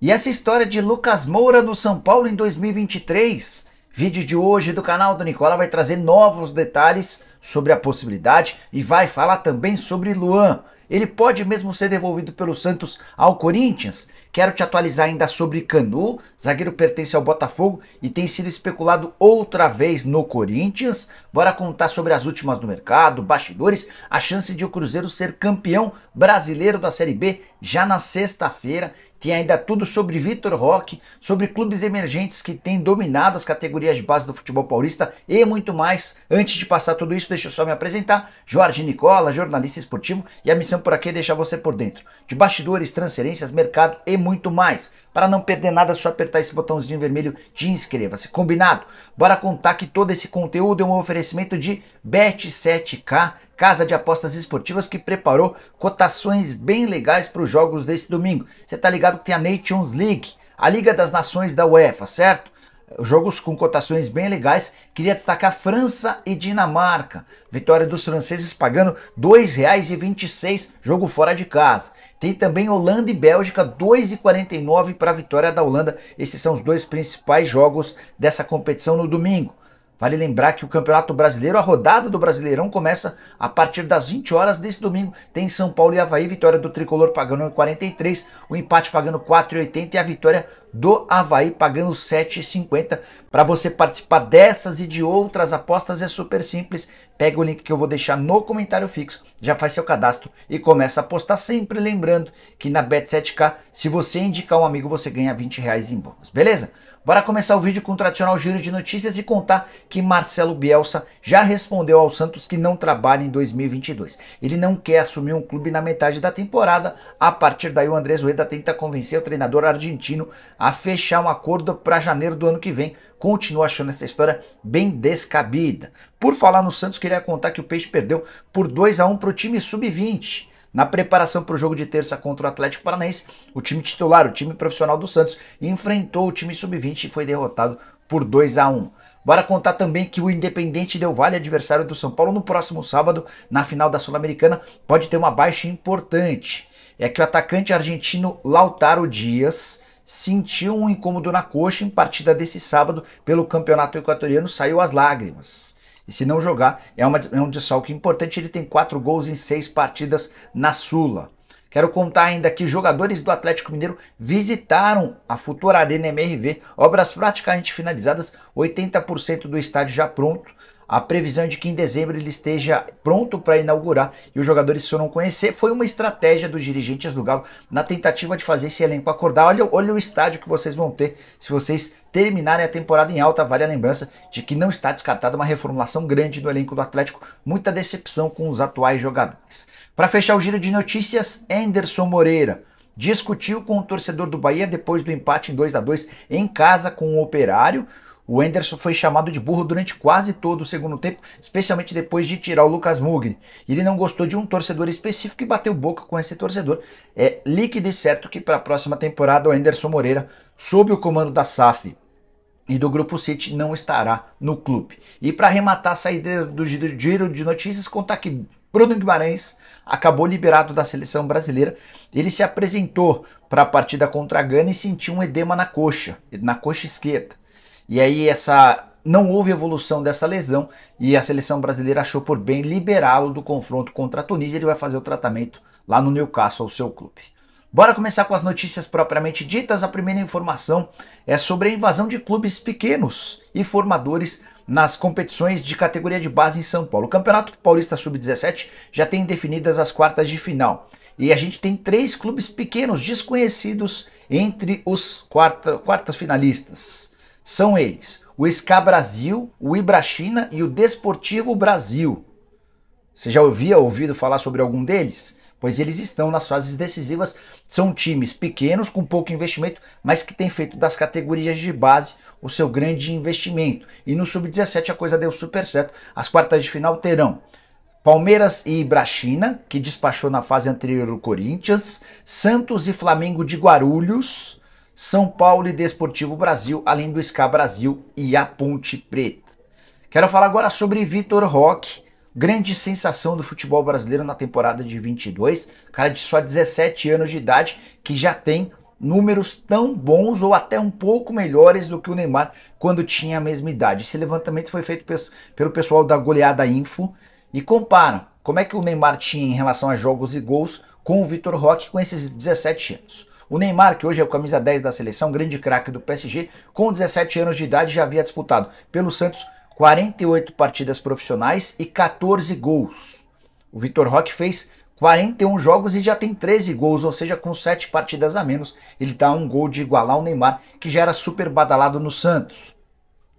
E essa história de Lucas Moura no São Paulo em 2023? Vídeo de hoje do canal do Nicola vai trazer novos detalhes sobre a possibilidade e vai falar também sobre Luan. Ele pode mesmo ser devolvido pelo Santos ao Corinthians? Quero te atualizar ainda sobre Canu, zagueiro pertence ao Botafogo e tem sido especulado outra vez no Corinthians. Bora contar sobre as últimas no mercado, bastidores, a chance de o Cruzeiro ser campeão brasileiro da Série B já na sexta-feira. Tem ainda tudo sobre Vitor Roque, sobre clubes emergentes que têm dominado as categorias de base do futebol paulista e muito mais. Antes de passar tudo isso, deixa eu só me apresentar. Jorge Nicola, jornalista esportivo, e a missão por aqui é deixar você por dentro de bastidores, transferências, mercado e muito muito mais. Para não perder nada, é só apertar esse botãozinho vermelho de inscreva-se. Combinado? Bora contar que todo esse conteúdo é um oferecimento de Bet7k, casa de apostas esportivas que preparou cotações bem legais para os jogos desse domingo. Você tá ligado que tem a Nations League, a Liga das Nações da UEFA, certo? jogos com cotações bem legais. Queria destacar França e Dinamarca. Vitória dos franceses pagando R$ 2,26, jogo fora de casa. Tem também Holanda e Bélgica, R$ 2,49 para a vitória da Holanda. Esses são os dois principais jogos dessa competição no domingo. Vale lembrar que o Campeonato Brasileiro, a rodada do Brasileirão começa a partir das 20 horas desse domingo. Tem São Paulo e Havaí, vitória do Tricolor pagando 43, o empate pagando 4,80 e a vitória do Havaí pagando 7,50 para você participar dessas e de outras apostas é super simples. Pega o link que eu vou deixar no comentário fixo, já faz seu cadastro e começa a apostar sempre lembrando que na Bet7k, se você indicar um amigo, você ganha 20 reais em bônus, beleza? Bora começar o vídeo com o tradicional giro de notícias e contar que Marcelo Bielsa já respondeu ao Santos que não trabalha em 2022. Ele não quer assumir um clube na metade da temporada. A partir daí o Andrés Rueda tenta convencer o treinador argentino a fechar um acordo para janeiro do ano que vem. continua achando essa história bem descabida. Por falar no Santos, queria contar que o Peixe perdeu por 2 a 1 para o time sub-20. Na preparação para o jogo de terça contra o Atlético Paranaense, o time titular, o time profissional do Santos, enfrentou o time sub-20 e foi derrotado por 2 a 1. Bora contar também que o Independente Del Vale, adversário do São Paulo, no próximo sábado, na final da Sul-Americana, pode ter uma baixa importante. É que o atacante argentino Lautaro Dias sentiu um incômodo na coxa em partida desse sábado pelo Campeonato Equatoriano, saiu às lágrimas. E se não jogar, é, uma, é um desfalque importante. Ele tem quatro gols em seis partidas na Sula. Quero contar ainda que jogadores do Atlético Mineiro visitaram a futura Arena MRV, obras praticamente finalizadas, 80% do estádio já pronto. A previsão é de que em dezembro ele esteja pronto para inaugurar e os jogadores foram conhecer. Foi uma estratégia dos dirigentes do Galo na tentativa de fazer esse elenco acordar. Olha, olha o estádio que vocês vão ter se vocês terminarem a temporada em alta. Vale a lembrança de que não está descartada uma reformulação grande do elenco do Atlético, muita decepção com os atuais jogadores. Para fechar o giro de notícias, Anderson Moreira discutiu com o torcedor do Bahia depois do empate em 2 a 2 em casa com o Operário. O Enderson foi chamado de burro durante quase todo o segundo tempo, especialmente depois de tirar o Lucas Mugni. Ele não gostou de um torcedor específico e bateu boca com esse torcedor. É líquido e certo que para a próxima temporada o Enderson Moreira, sob o comando da SAF e do Grupo City, não estará no clube. E para arrematar a saída do giro de notícias, contar que Bruno Guimarães acabou liberado da seleção brasileira. Ele se apresentou para a partida contra a Gana e sentiu um edema na coxa, na coxa esquerda. E aí essa não houve evolução dessa lesão e a seleção brasileira achou por bem liberá-lo do confronto contra a Tunísia. Ele vai fazer o tratamento lá no Newcastle, o seu clube. Bora começar com as notícias propriamente ditas. A primeira informação é sobre a invasão de clubes pequenos e formadores nas competições de categoria de base em São Paulo. O Campeonato Paulista Sub-17 já tem definidas as quartas de final. E a gente tem três clubes pequenos desconhecidos entre os quarta, quartas finalistas. São eles o SK Brasil, o Ibrachina e o Desportivo Brasil. Você já havia ouvido falar sobre algum deles? Pois eles estão nas fases decisivas. São times pequenos, com pouco investimento, mas que têm feito das categorias de base o seu grande investimento. E no Sub-17 a coisa deu super certo. As quartas de final terão Palmeiras e Ibrachina, que despachou na fase anterior o Corinthians, Santos e Flamengo de Guarulhos são Paulo e Desportivo Brasil, além do SK Brasil e a Ponte Preta. Quero falar agora sobre Vitor Roque, grande sensação do futebol brasileiro na temporada de 22, cara de só 17 anos de idade, que já tem números tão bons ou até um pouco melhores do que o Neymar quando tinha a mesma idade. Esse levantamento foi feito pelo pessoal da Goleada Info e compara como é que o Neymar tinha em relação a jogos e gols com o Vitor Roque com esses 17 anos. O Neymar, que hoje é o camisa 10 da seleção, grande craque do PSG, com 17 anos de idade já havia disputado pelo Santos 48 partidas profissionais e 14 gols. O Vitor Roque fez 41 jogos e já tem 13 gols, ou seja, com 7 partidas a menos, ele dá um gol de igualar o Neymar, que já era super badalado no Santos.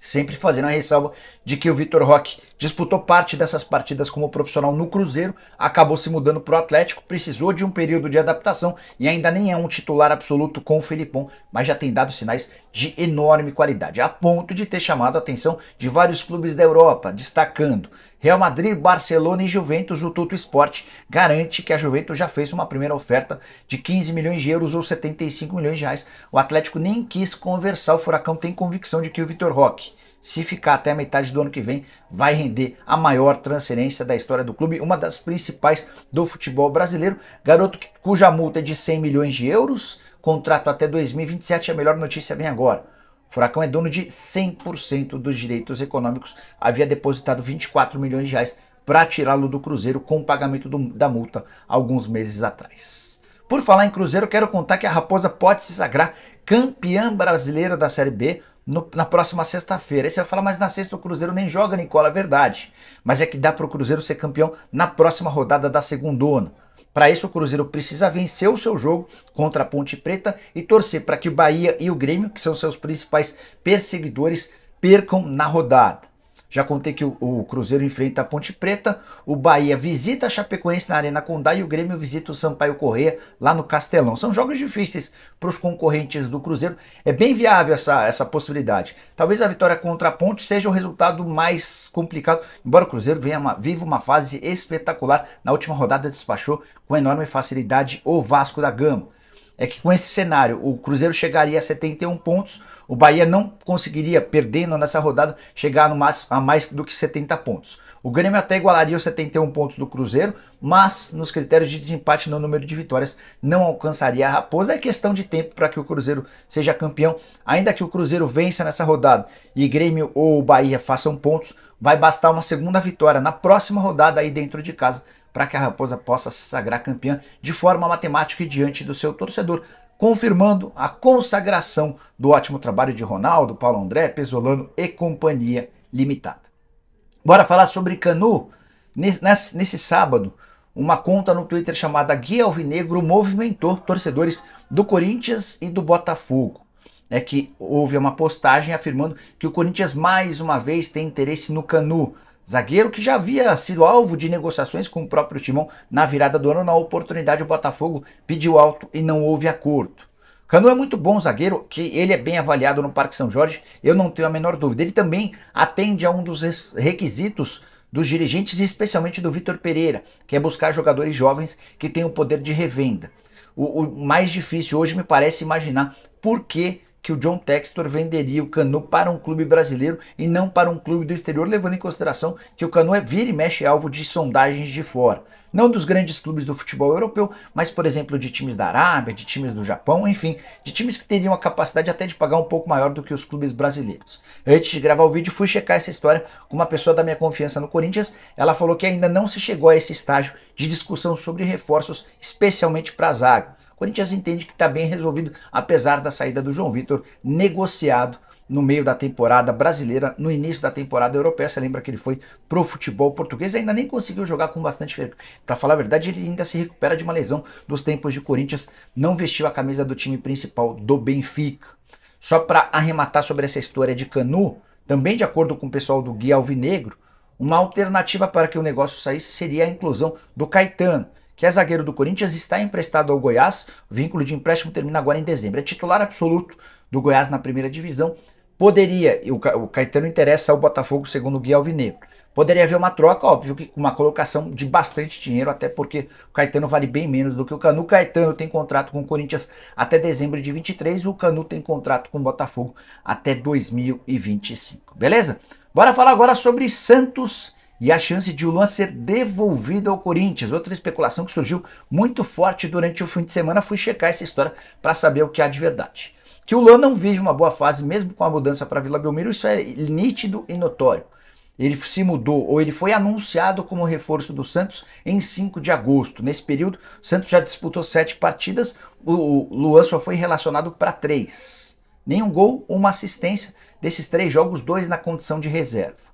Sempre fazendo a ressalva de que o Vitor Roque disputou parte dessas partidas como profissional no Cruzeiro, acabou se mudando para o Atlético, precisou de um período de adaptação e ainda nem é um titular absoluto com o Felipão, mas já tem dado sinais de enorme qualidade, a ponto de ter chamado a atenção de vários clubes da Europa, destacando Real Madrid, Barcelona e Juventus, o Tuto Sport garante que a Juventus já fez uma primeira oferta de 15 milhões de euros ou 75 milhões de reais. O Atlético nem quis conversar, o Furacão tem convicção de que o Vitor Roque se ficar até a metade do ano que vem, vai render a maior transferência da história do clube, uma das principais do futebol brasileiro. Garoto cuja multa é de 100 milhões de euros, contrato até 2027, a melhor notícia vem agora. Furacão é dono de 100% dos direitos econômicos, havia depositado 24 milhões de reais para tirá-lo do Cruzeiro com o pagamento do, da multa alguns meses atrás. Por falar em Cruzeiro, quero contar que a Raposa pode se sagrar campeã brasileira da Série B no, na próxima sexta-feira. Aí você vai falar, mas na sexta o Cruzeiro nem joga, Nicola, é verdade. Mas é que dá para o Cruzeiro ser campeão na próxima rodada da segundona. Para isso, o Cruzeiro precisa vencer o seu jogo contra a Ponte Preta e torcer para que o Bahia e o Grêmio, que são seus principais perseguidores, percam na rodada. Já contei que o, o, Cruzeiro enfrenta a Ponte Preta, o Bahia visita a Chapecoense na Arena Condá e o Grêmio visita o Sampaio Correia lá no Castelão. São jogos difíceis para os concorrentes do Cruzeiro. É bem viável essa, essa possibilidade. Talvez a vitória contra a Ponte seja o resultado mais complicado, embora o Cruzeiro venha uma, viva uma fase espetacular. Na última rodada despachou com enorme facilidade o Vasco da Gama é que com esse cenário o Cruzeiro chegaria a 71 pontos, o Bahia não conseguiria, perdendo nessa rodada, chegar no máximo, a mais do que 70 pontos. O Grêmio até igualaria os 71 pontos do Cruzeiro, mas nos critérios de desempate no número de vitórias não alcançaria a Raposa. É questão de tempo para que o Cruzeiro seja campeão. Ainda que o Cruzeiro vença nessa rodada e Grêmio ou Bahia façam pontos, vai bastar uma segunda vitória na próxima rodada aí dentro de casa para que a Raposa possa se sagrar campeã de forma matemática e diante do seu torcedor, confirmando a consagração do ótimo trabalho de Ronaldo, Paulo André, Pesolano e Companhia Limitada. Bora falar sobre Canu. Nesse, nesse sábado, uma conta no Twitter chamada Guia Alvinegro movimentou torcedores do Corinthians e do Botafogo. É que houve uma postagem afirmando que o Corinthians mais uma vez tem interesse no Canu, Zagueiro que já havia sido alvo de negociações com o próprio Timão na virada do ano, na oportunidade o Botafogo pediu alto e não houve acordo. Canu é muito bom zagueiro, que ele é bem avaliado no Parque São Jorge, eu não tenho a menor dúvida. Ele também atende a um dos requisitos dos dirigentes, especialmente do Vitor Pereira, que é buscar jogadores jovens que têm o poder de revenda. O, o mais difícil hoje me parece imaginar por que que o John Textor venderia o Canu para um clube brasileiro e não para um clube do exterior, levando em consideração que o Canu é vira e mexe alvo de sondagens de fora. Não dos grandes clubes do futebol europeu, mas por exemplo de times da Arábia, de times do Japão, enfim, de times que teriam a capacidade até de pagar um pouco maior do que os clubes brasileiros. Antes de gravar o vídeo, fui checar essa história com uma pessoa da minha confiança no Corinthians. Ela falou que ainda não se chegou a esse estágio de discussão sobre reforços, especialmente para a zaga. Corinthians entende que está bem resolvido, apesar da saída do João Vitor, negociado no meio da temporada brasileira, no início da temporada europeia. Você lembra que ele foi pro futebol português, ainda nem conseguiu jogar com bastante. Para falar a verdade, ele ainda se recupera de uma lesão dos tempos de Corinthians, não vestiu a camisa do time principal do Benfica. Só para arrematar sobre essa história de Canu, também de acordo com o pessoal do Guia Alvinegro, uma alternativa para que o negócio saísse seria a inclusão do Caetano que é zagueiro do Corinthians, está emprestado ao Goiás. O vínculo de empréstimo termina agora em dezembro. É titular absoluto do Goiás na primeira divisão. Poderia, o Caetano interessa ao Botafogo, segundo o Gui Alvinegro. Poderia haver uma troca, óbvio, que uma colocação de bastante dinheiro, até porque o Caetano vale bem menos do que o Canu. O Caetano tem contrato com o Corinthians até dezembro de 23, o Canu tem contrato com o Botafogo até 2025. Beleza? Bora falar agora sobre Santos e a chance de o Luan ser devolvido ao Corinthians. Outra especulação que surgiu muito forte durante o fim de semana, fui checar essa história para saber o que há de verdade. Que o Luan não vive uma boa fase, mesmo com a mudança para Vila Belmiro, isso é nítido e notório. Ele se mudou, ou ele foi anunciado como reforço do Santos em 5 de agosto. Nesse período, o Santos já disputou sete partidas, o Luan só foi relacionado para três. Nenhum gol, uma assistência. Desses três jogos, dois na condição de reserva.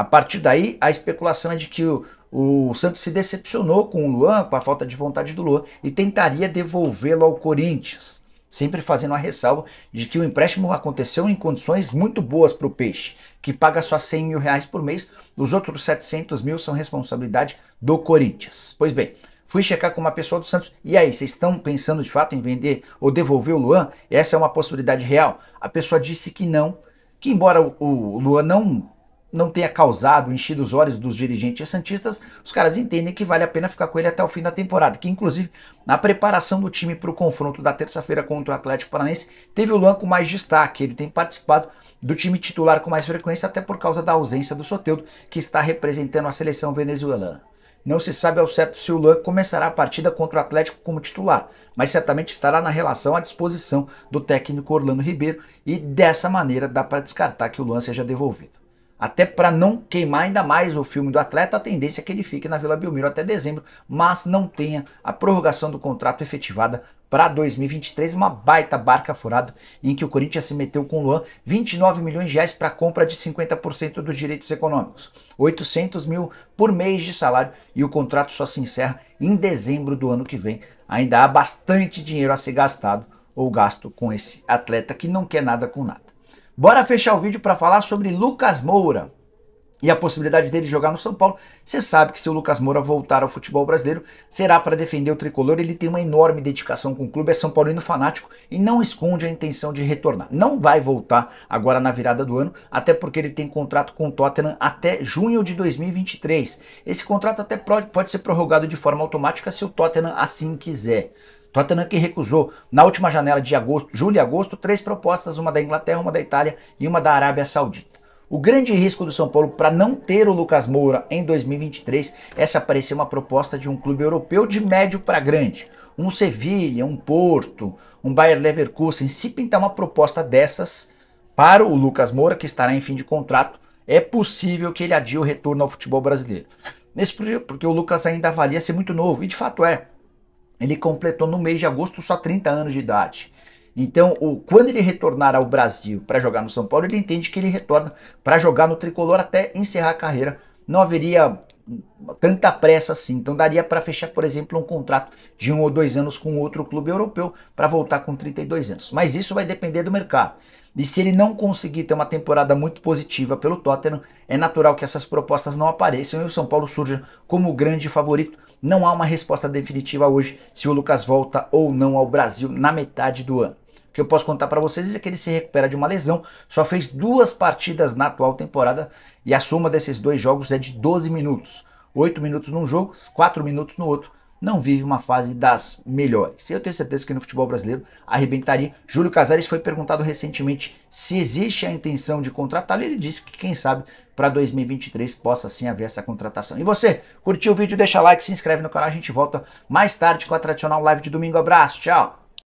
A partir daí, a especulação é de que o, o Santos se decepcionou com o Luan, com a falta de vontade do Luan, e tentaria devolvê-lo ao Corinthians. Sempre fazendo a ressalva de que o empréstimo aconteceu em condições muito boas para o Peixe, que paga só 100 mil reais por mês, os outros 700 mil são responsabilidade do Corinthians. Pois bem, fui checar com uma pessoa do Santos. E aí, vocês estão pensando de fato em vender ou devolver o Luan? Essa é uma possibilidade real? A pessoa disse que não, que embora o Luan não não tenha causado, enchido os olhos dos dirigentes santistas, os caras entendem que vale a pena ficar com ele até o fim da temporada. Que inclusive na preparação do time para o confronto da terça-feira contra o Atlético Paranaense teve o Luan com mais destaque. Ele tem participado do time titular com mais frequência até por causa da ausência do Soteldo, que está representando a seleção venezuelana. Não se sabe ao certo se o Luan começará a partida contra o Atlético como titular, mas certamente estará na relação à disposição do técnico Orlando Ribeiro e dessa maneira dá para descartar que o Luan seja devolvido. Até para não queimar ainda mais o filme do atleta, a tendência é que ele fique na Vila Belmiro até dezembro, mas não tenha a prorrogação do contrato efetivada para 2023, uma baita barca furada em que o Corinthians se meteu com o Luan, 29 milhões de reais para compra de 50% dos direitos econômicos, 800 mil por mês de salário e o contrato só se encerra em dezembro do ano que vem. Ainda há bastante dinheiro a ser gastado ou gasto com esse atleta que não quer nada com nada. Bora fechar o vídeo para falar sobre Lucas Moura e a possibilidade dele jogar no São Paulo. Você sabe que se o Lucas Moura voltar ao futebol brasileiro, será para defender o tricolor. Ele tem uma enorme dedicação com o clube, é São Paulino fanático e não esconde a intenção de retornar. Não vai voltar agora na virada do ano, até porque ele tem contrato com o Tottenham até junho de 2023. Esse contrato até pode ser prorrogado de forma automática se o Tottenham assim quiser. Tottenham que recusou na última janela de agosto, julho e agosto três propostas, uma da Inglaterra, uma da Itália e uma da Arábia Saudita. O grande risco do São Paulo para não ter o Lucas Moura em 2023 é se aparecer uma proposta de um clube europeu de médio para grande. Um Sevilha, um Porto, um Bayer Leverkusen. Se pintar uma proposta dessas para o Lucas Moura, que estará em fim de contrato, é possível que ele adie o retorno ao futebol brasileiro. Nesse porque o Lucas ainda avalia ser muito novo, e de fato é ele completou no mês de agosto só 30 anos de idade. Então, o, quando ele retornar ao Brasil para jogar no São Paulo, ele entende que ele retorna para jogar no tricolor até encerrar a carreira. Não haveria tanta pressa assim. Então, daria para fechar, por exemplo, um contrato de um ou dois anos com outro clube europeu para voltar com 32 anos. Mas isso vai depender do mercado. E se ele não conseguir ter uma temporada muito positiva pelo Tottenham, é natural que essas propostas não apareçam e o São Paulo surja como o grande favorito não há uma resposta definitiva hoje se o Lucas volta ou não ao Brasil na metade do ano. O que eu posso contar para vocês é que ele se recupera de uma lesão, só fez duas partidas na atual temporada e a soma desses dois jogos é de 12 minutos. 8 minutos num jogo, 4 minutos no outro não vive uma fase das melhores. Eu tenho certeza que no futebol brasileiro arrebentaria. Júlio Casares foi perguntado recentemente se existe a intenção de contratá-lo. Ele disse que, quem sabe, para 2023 possa sim haver essa contratação. E você, curtiu o vídeo, deixa like, se inscreve no canal. A gente volta mais tarde com a tradicional live de domingo. Abraço, tchau!